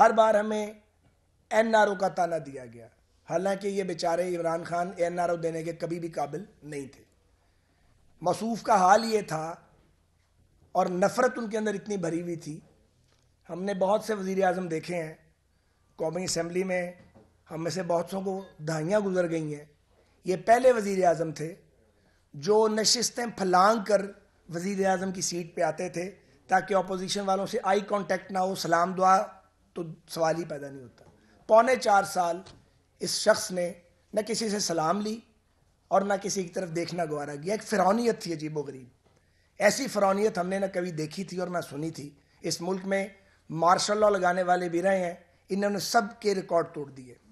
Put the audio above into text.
हर बार हमें N R ओ का ताना दिया गया हालांकि ये बेचारे Imran Khan N R O देने के कभी भी काबिल नहीं थे मसूफ का हाल ये था और नफ़रत उनके अंदर इतनी भरी हुई थी हमने बहुत से वज़ी अजम देखे हैं कौमी असम्बली में हम में से बहुत सौ को दहाइयाँ गुजर गई हैं ये पहले वज़ी अजम थे जो नशस्तें फलांग कर वज़ी अजम की सीट पर आते थे ताकि अपोजिशन वालों से आई कॉन्टेक्ट ना हो सलाम दुआ तो सवाल ही पैदा नहीं होता पौने चार साल इस शख्स ने न किसी से सलाम ली और ना किसी की तरफ देखना गवारा गया एक फ़िरौनीत थी अजीब गरीब ऐसी फ़िरौनीत हमने ना कभी देखी थी और ना सुनी थी इस मुल्क में मार्शल लॉ लगाने वाले भी रहे हैं इन्होंने सब के रिकॉर्ड तोड़ दिए